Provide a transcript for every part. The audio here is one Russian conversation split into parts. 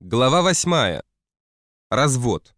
Глава 8. Развод.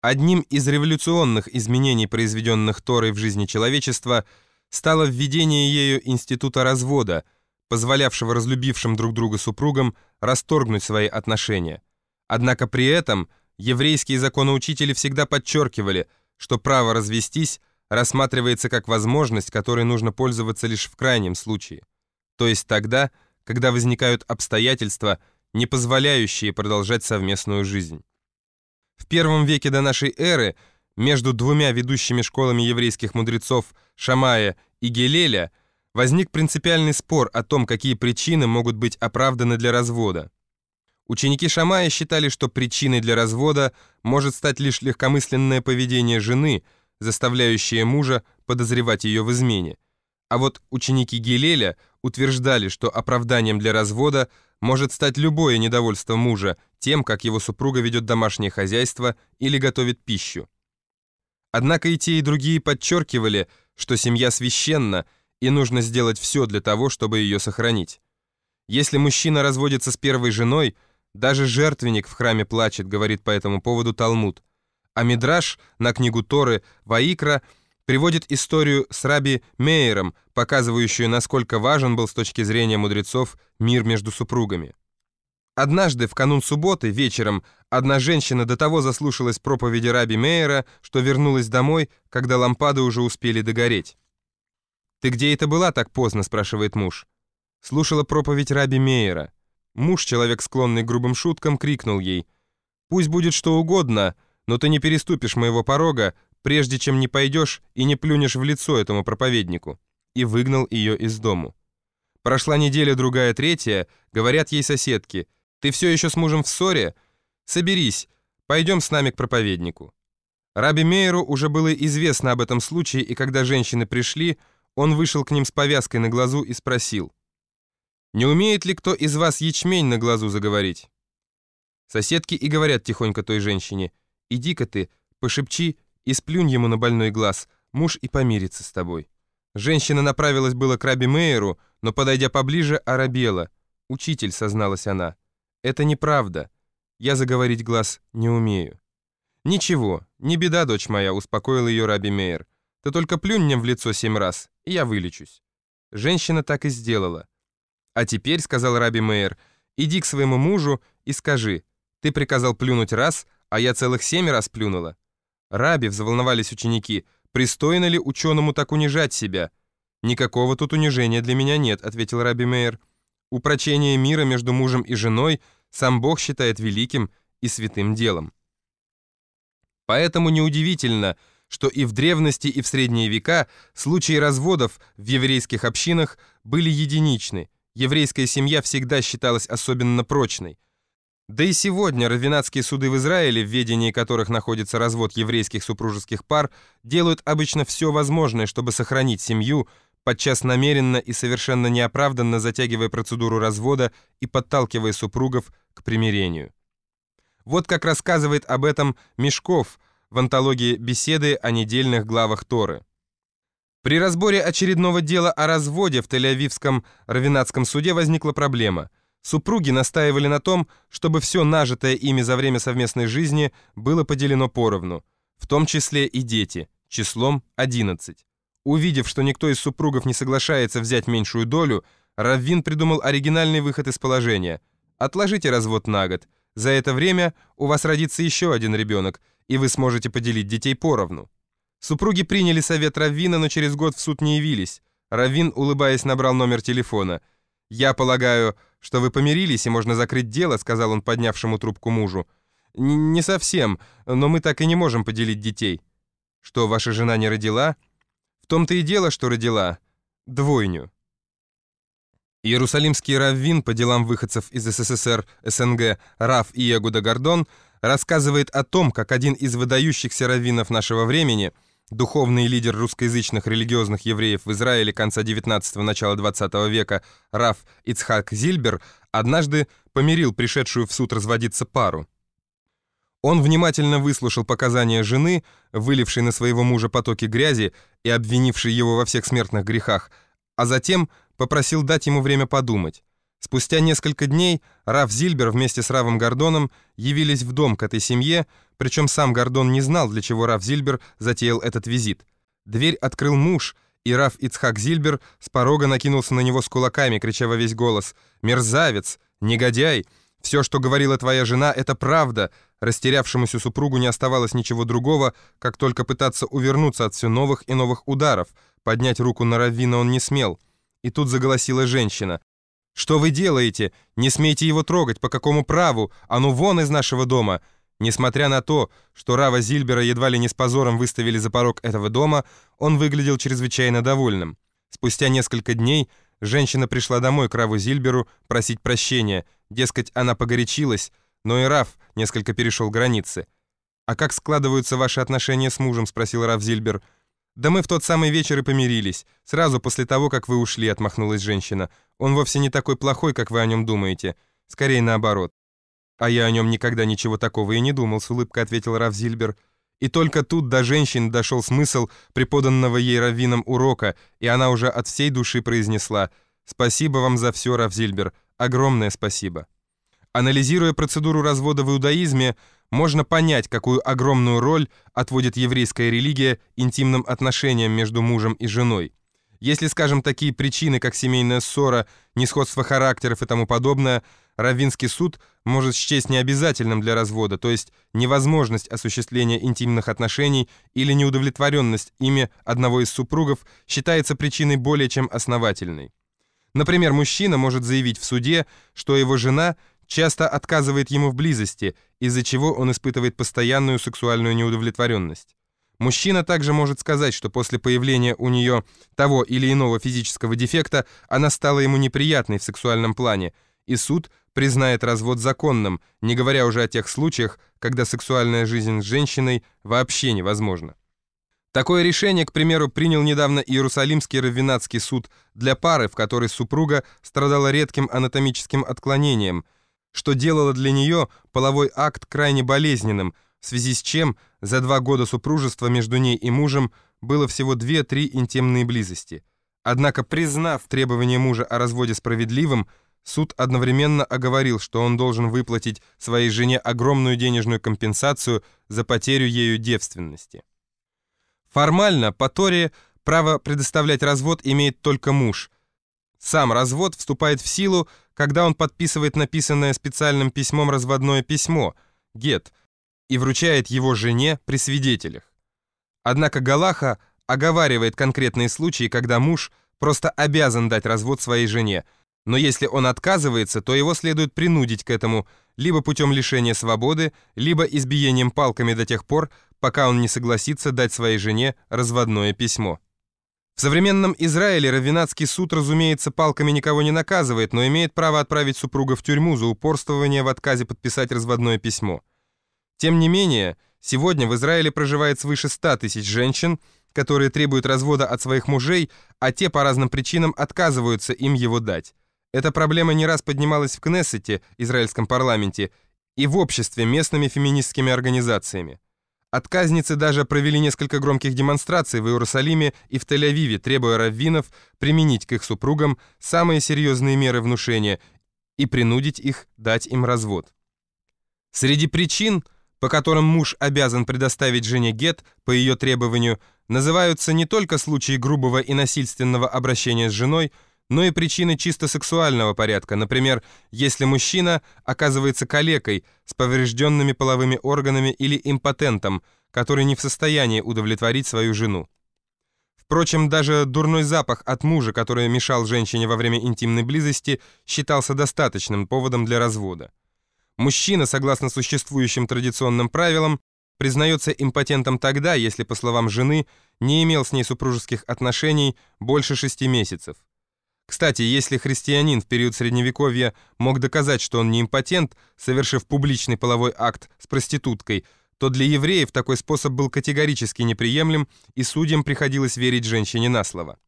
Одним из революционных изменений, произведенных Торой в жизни человечества, стало введение ею института развода, позволявшего разлюбившим друг друга супругам расторгнуть свои отношения. Однако при этом еврейские законоучители всегда подчеркивали, что право развестись рассматривается как возможность, которой нужно пользоваться лишь в крайнем случае, то есть тогда, когда возникают обстоятельства – не позволяющие продолжать совместную жизнь. В первом веке до нашей эры между двумя ведущими школами еврейских мудрецов Шамая и Гелеля возник принципиальный спор о том, какие причины могут быть оправданы для развода. Ученики Шамая считали, что причиной для развода может стать лишь легкомысленное поведение жены, заставляющее мужа подозревать ее в измене. А вот ученики Гелеля утверждали, что оправданием для развода может стать любое недовольство мужа тем, как его супруга ведет домашнее хозяйство или готовит пищу. Однако и те, и другие подчеркивали, что семья священна, и нужно сделать все для того, чтобы ее сохранить. Если мужчина разводится с первой женой, даже жертвенник в храме плачет, говорит по этому поводу Талмуд. А Мидраш на книгу Торы «Ваикра» приводит историю с раби Мейером, показывающую, насколько важен был с точки зрения мудрецов мир между супругами. Однажды, в канун субботы, вечером, одна женщина до того заслушалась проповеди раби Мейера, что вернулась домой, когда лампады уже успели догореть. «Ты где это была так поздно?» — спрашивает муж. Слушала проповедь раби Мейера. Муж, человек склонный к грубым шуткам, крикнул ей. «Пусть будет что угодно, но ты не переступишь моего порога, прежде чем не пойдешь и не плюнешь в лицо этому проповеднику, и выгнал ее из дому. Прошла неделя, другая, третья, говорят ей соседки, «Ты все еще с мужем в ссоре? Соберись, пойдем с нами к проповеднику». Раби Мейеру уже было известно об этом случае, и когда женщины пришли, он вышел к ним с повязкой на глазу и спросил, «Не умеет ли кто из вас ячмень на глазу заговорить?» Соседки и говорят тихонько той женщине, «Иди-ка ты, пошепчи и сплюнь ему на больной глаз, муж и помирится с тобой». Женщина направилась было к Раби Мейеру, но, подойдя поближе, оробела. «Учитель», — созналась она, — «это неправда. Я заговорить глаз не умею». «Ничего, не беда, дочь моя», — успокоил ее Раби Мейер. «Ты только плюнь мне в лицо семь раз, и я вылечусь». Женщина так и сделала. «А теперь», — сказал Раби Мейер, — «иди к своему мужу и скажи, ты приказал плюнуть раз, а я целых семь раз плюнула. Раби, взволновались ученики, пристойно ли ученому так унижать себя? Никакого тут унижения для меня нет, ответил Раби Мейер. Упрочение мира между мужем и женой сам Бог считает великим и святым делом. Поэтому неудивительно, что и в древности, и в средние века случаи разводов в еврейских общинах были единичны. Еврейская семья всегда считалась особенно прочной – да и сегодня равенадские суды в Израиле, в ведении которых находится развод еврейских супружеских пар, делают обычно все возможное, чтобы сохранить семью, подчас намеренно и совершенно неоправданно затягивая процедуру развода и подталкивая супругов к примирению. Вот как рассказывает об этом Мешков в антологии «Беседы о недельных главах Торы». При разборе очередного дела о разводе в Тель-Авивском Равенадском суде возникла проблема – Супруги настаивали на том, чтобы все нажитое ими за время совместной жизни было поделено поровну, в том числе и дети, числом 11. Увидев, что никто из супругов не соглашается взять меньшую долю, Раввин придумал оригинальный выход из положения. Отложите развод на год. За это время у вас родится еще один ребенок, и вы сможете поделить детей поровну. Супруги приняли совет Раввина, но через год в суд не явились. Раввин, улыбаясь, набрал номер телефона. «Я полагаю, «Что вы помирились, и можно закрыть дело», — сказал он поднявшему трубку мужу. «Не совсем, но мы так и не можем поделить детей». «Что, ваша жена не родила?» «В том-то и дело, что родила. Двойню». Иерусалимский раввин по делам выходцев из СССР, СНГ, Раф Иегуда Гордон, рассказывает о том, как один из выдающихся раввинов нашего времени — духовный лидер русскоязычных религиозных евреев в Израиле конца 19-го, начала 20 века Раф Ицхак Зильбер однажды помирил пришедшую в суд разводиться пару. Он внимательно выслушал показания жены, вылившей на своего мужа потоки грязи и обвинившей его во всех смертных грехах, а затем попросил дать ему время подумать. Спустя несколько дней Рав Зильбер вместе с Равом Гордоном явились в дом к этой семье, причем сам Гордон не знал, для чего Рав Зильбер затеял этот визит. Дверь открыл муж, и Рав Ицхак Зильбер с порога накинулся на него с кулаками, крича во весь голос «Мерзавец! Негодяй! Все, что говорила твоя жена, это правда!» Растерявшемуся супругу не оставалось ничего другого, как только пытаться увернуться от все новых и новых ударов. Поднять руку на Раввина он не смел. И тут заголосила женщина. «Что вы делаете? Не смейте его трогать! По какому праву? А ну вон из нашего дома!» Несмотря на то, что Рава Зильбера едва ли не с позором выставили за порог этого дома, он выглядел чрезвычайно довольным. Спустя несколько дней женщина пришла домой к Раву Зильберу просить прощения. Дескать, она погорячилась, но и Рав несколько перешел границы. «А как складываются ваши отношения с мужем?» — спросил Рав Зильбер. «Зильбер». «Да мы в тот самый вечер и помирились. Сразу после того, как вы ушли», — отмахнулась женщина. «Он вовсе не такой плохой, как вы о нем думаете. Скорее наоборот». «А я о нем никогда ничего такого и не думал», — с улыбкой ответил Равзильбер. И только тут до женщин дошел смысл преподанного ей раввином урока, и она уже от всей души произнесла «Спасибо вам за все, Равзильбер. Огромное спасибо». Анализируя процедуру развода в иудаизме, можно понять, какую огромную роль отводит еврейская религия интимным отношениям между мужем и женой. Если, скажем, такие причины, как семейная ссора, несходство характеров и тому подобное, Раввинский суд может счесть необязательным для развода, то есть невозможность осуществления интимных отношений или неудовлетворенность ими одного из супругов считается причиной более чем основательной. Например, мужчина может заявить в суде, что его жена – часто отказывает ему в близости, из-за чего он испытывает постоянную сексуальную неудовлетворенность. Мужчина также может сказать, что после появления у нее того или иного физического дефекта она стала ему неприятной в сексуальном плане, и суд признает развод законным, не говоря уже о тех случаях, когда сексуальная жизнь с женщиной вообще невозможна. Такое решение, к примеру, принял недавно Иерусалимский раввинатский суд для пары, в которой супруга страдала редким анатомическим отклонением, что делало для нее половой акт крайне болезненным, в связи с чем за два года супружества между ней и мужем было всего две-три интимные близости. Однако, признав требование мужа о разводе справедливым, суд одновременно оговорил, что он должен выплатить своей жене огромную денежную компенсацию за потерю ею девственности. Формально по Торе право предоставлять развод имеет только муж – сам развод вступает в силу, когда он подписывает написанное специальным письмом разводное письмо «Гет» и вручает его жене при свидетелях. Однако Галаха оговаривает конкретные случаи, когда муж просто обязан дать развод своей жене, но если он отказывается, то его следует принудить к этому либо путем лишения свободы, либо избиением палками до тех пор, пока он не согласится дать своей жене разводное письмо. В современном Израиле Равинатский суд, разумеется, палками никого не наказывает, но имеет право отправить супруга в тюрьму за упорствование в отказе подписать разводное письмо. Тем не менее, сегодня в Израиле проживает свыше 100 тысяч женщин, которые требуют развода от своих мужей, а те по разным причинам отказываются им его дать. Эта проблема не раз поднималась в Кнессете, израильском парламенте, и в обществе местными феминистскими организациями. Отказницы даже провели несколько громких демонстраций в Иерусалиме и в Тель-Авиве, требуя раввинов применить к их супругам самые серьезные меры внушения и принудить их дать им развод. Среди причин, по которым муж обязан предоставить жене гет по ее требованию, называются не только случаи грубого и насильственного обращения с женой, но ну и причины чисто сексуального порядка. Например, если мужчина оказывается калекой с поврежденными половыми органами или импотентом, который не в состоянии удовлетворить свою жену. Впрочем, даже дурной запах от мужа, который мешал женщине во время интимной близости, считался достаточным поводом для развода. Мужчина, согласно существующим традиционным правилам, признается импотентом тогда, если, по словам жены, не имел с ней супружеских отношений больше шести месяцев. Кстати, если христианин в период Средневековья мог доказать, что он не импотент, совершив публичный половой акт с проституткой, то для евреев такой способ был категорически неприемлем, и судьям приходилось верить женщине на слово.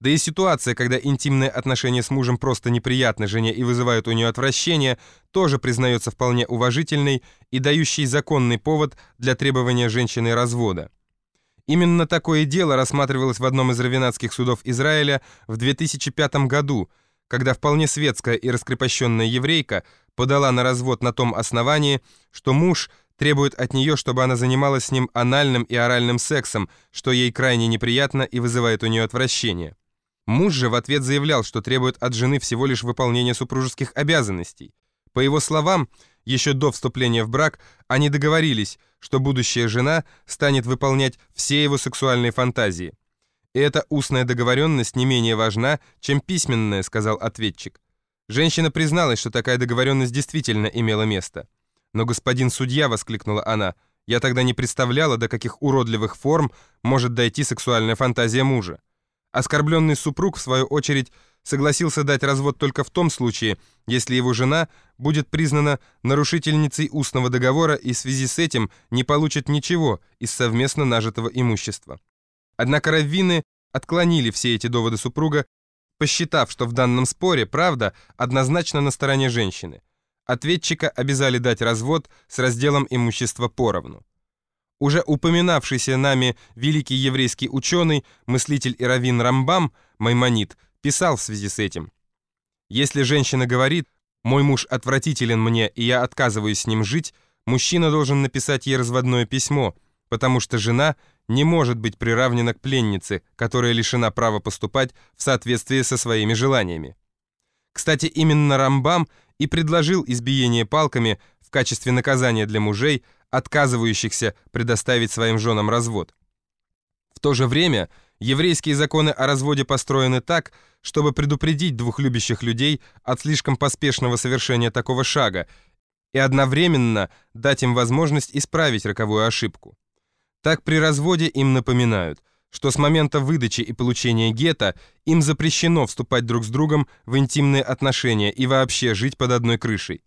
Да и ситуация, когда интимные отношения с мужем просто неприятны жене и вызывают у нее отвращение, тоже признается вполне уважительной и дающей законный повод для требования женщины развода. Именно такое дело рассматривалось в одном из равенадских судов Израиля в 2005 году, когда вполне светская и раскрепощенная еврейка подала на развод на том основании, что муж требует от нее, чтобы она занималась с ним анальным и оральным сексом, что ей крайне неприятно и вызывает у нее отвращение. Муж же в ответ заявлял, что требует от жены всего лишь выполнения супружеских обязанностей. По его словам, еще до вступления в брак они договорились, что будущая жена станет выполнять все его сексуальные фантазии. «И эта устная договоренность не менее важна, чем письменная», — сказал ответчик. Женщина призналась, что такая договоренность действительно имела место. «Но господин судья», — воскликнула она, — «я тогда не представляла, до каких уродливых форм может дойти сексуальная фантазия мужа». Оскорбленный супруг, в свою очередь, согласился дать развод только в том случае, если его жена будет признана нарушительницей устного договора и в связи с этим не получит ничего из совместно нажитого имущества. Однако раввины отклонили все эти доводы супруга, посчитав, что в данном споре правда однозначно на стороне женщины. Ответчика обязали дать развод с разделом имущества поровну. Уже упоминавшийся нами великий еврейский ученый, мыслитель и раввин Рамбам, Маймонид писал в связи с этим. Если женщина говорит «мой муж отвратителен мне, и я отказываюсь с ним жить», мужчина должен написать ей разводное письмо, потому что жена не может быть приравнена к пленнице, которая лишена права поступать в соответствии со своими желаниями. Кстати, именно Рамбам и предложил избиение палками в качестве наказания для мужей, отказывающихся предоставить своим женам развод. В то же время еврейские законы о разводе построены так, чтобы предупредить двух любящих людей от слишком поспешного совершения такого шага и одновременно дать им возможность исправить роковую ошибку. Так при разводе им напоминают, что с момента выдачи и получения гетто им запрещено вступать друг с другом в интимные отношения и вообще жить под одной крышей.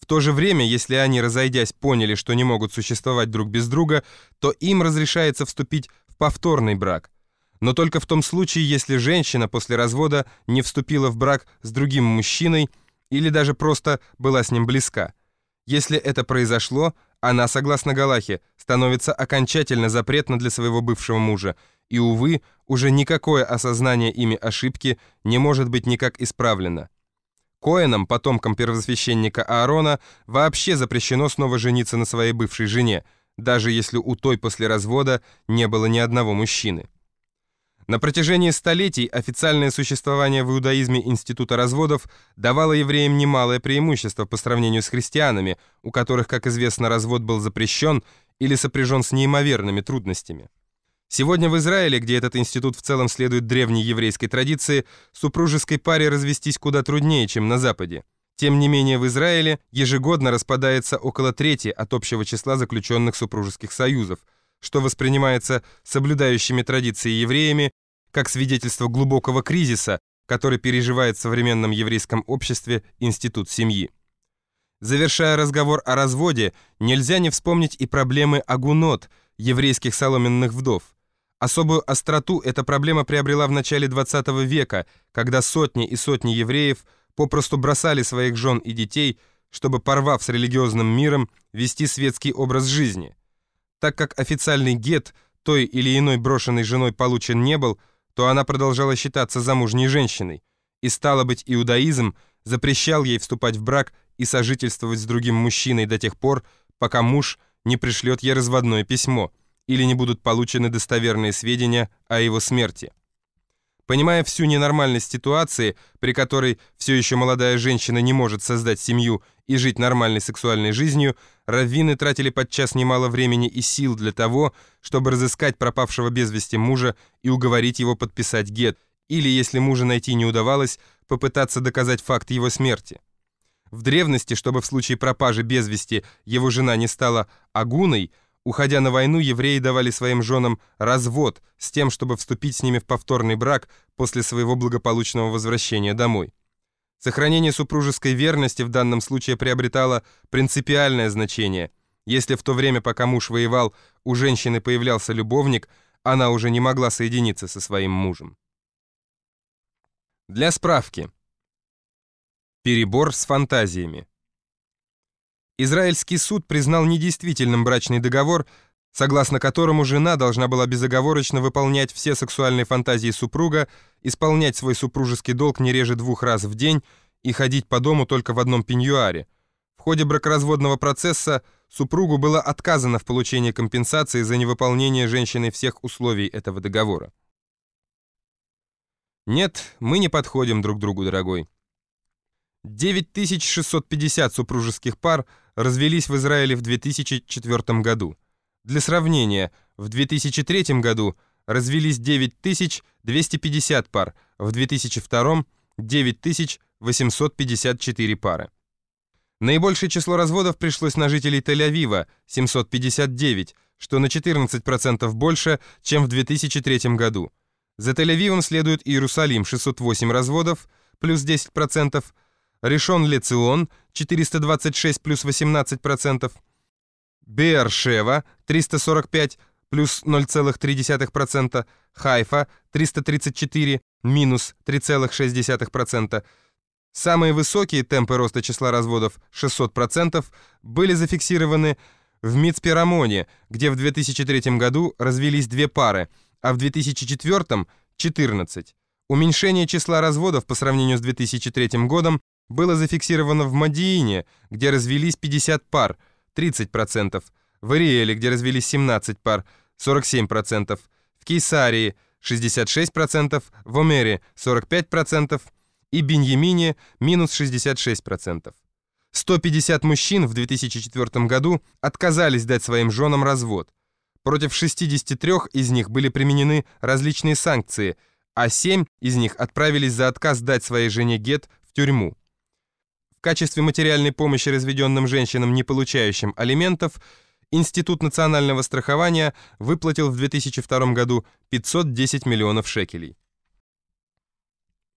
В то же время, если они, разойдясь, поняли, что не могут существовать друг без друга, то им разрешается вступить в повторный брак – но только в том случае, если женщина после развода не вступила в брак с другим мужчиной или даже просто была с ним близка. Если это произошло, она, согласно Галахе, становится окончательно запретна для своего бывшего мужа, и, увы, уже никакое осознание ими ошибки не может быть никак исправлено. Коэнам, потомкам первосвященника Аарона, вообще запрещено снова жениться на своей бывшей жене, даже если у той после развода не было ни одного мужчины. На протяжении столетий официальное существование в иудаизме института разводов давало евреям немалое преимущество по сравнению с христианами, у которых, как известно, развод был запрещен или сопряжен с неимоверными трудностями. Сегодня в Израиле, где этот институт в целом следует древней еврейской традиции, супружеской паре развестись куда труднее, чем на Западе. Тем не менее, в Израиле ежегодно распадается около трети от общего числа заключенных супружеских союзов – что воспринимается соблюдающими традиции евреями как свидетельство глубокого кризиса, который переживает в современном еврейском обществе институт семьи. Завершая разговор о разводе, нельзя не вспомнить и проблемы агунот, еврейских соломенных вдов. Особую остроту эта проблема приобрела в начале 20 века, когда сотни и сотни евреев попросту бросали своих жен и детей, чтобы, порвав с религиозным миром, вести светский образ жизни – так как официальный гет той или иной брошенной женой получен не был, то она продолжала считаться замужней женщиной, и, стало быть, иудаизм запрещал ей вступать в брак и сожительствовать с другим мужчиной до тех пор, пока муж не пришлет ей разводное письмо или не будут получены достоверные сведения о его смерти. Понимая всю ненормальность ситуации, при которой все еще молодая женщина не может создать семью и жить нормальной сексуальной жизнью, раввины тратили подчас немало времени и сил для того, чтобы разыскать пропавшего без вести мужа и уговорить его подписать гет, или, если мужа найти не удавалось, попытаться доказать факт его смерти. В древности, чтобы в случае пропажи без вести его жена не стала агуной, Уходя на войну, евреи давали своим женам развод с тем, чтобы вступить с ними в повторный брак после своего благополучного возвращения домой. Сохранение супружеской верности в данном случае приобретало принципиальное значение. Если в то время, пока муж воевал, у женщины появлялся любовник, она уже не могла соединиться со своим мужем. Для справки. Перебор с фантазиями. Израильский суд признал недействительным брачный договор, согласно которому жена должна была безоговорочно выполнять все сексуальные фантазии супруга, исполнять свой супружеский долг не реже двух раз в день и ходить по дому только в одном пеньюаре. В ходе бракоразводного процесса супругу было отказано в получении компенсации за невыполнение женщиной всех условий этого договора. Нет, мы не подходим друг другу, дорогой. 9650 супружеских пар – развелись в Израиле в 2004 году. Для сравнения, в 2003 году развелись 9250 пар, в 2002 – 9854 пары. Наибольшее число разводов пришлось на жителей Тель-Авива – 759, что на 14% больше, чем в 2003 году. За Тель-Авивом следует Иерусалим – 608 разводов, плюс 10%, Решен Лецион, 426 плюс 18%, Бершева, 345 плюс 0,3%, Хайфа, 334 минус 3,6%. Самые высокие темпы роста числа разводов, 600%, были зафиксированы в Мицпирамоне, где в 2003 году развелись две пары, а в 2004 – 14. Уменьшение числа разводов по сравнению с 2003 годом было зафиксировано в Мадиине, где развелись 50 пар, 30%, в Ириэле, где развелись 17 пар, 47%, в Кейсарии, 66%, в Омере, 45% и Беньямине, минус 66%. 150 мужчин в 2004 году отказались дать своим женам развод. Против 63 из них были применены различные санкции, а 7 из них отправились за отказ дать своей жене гет в тюрьму. В качестве материальной помощи разведенным женщинам, не получающим алиментов, Институт национального страхования выплатил в 2002 году 510 миллионов шекелей.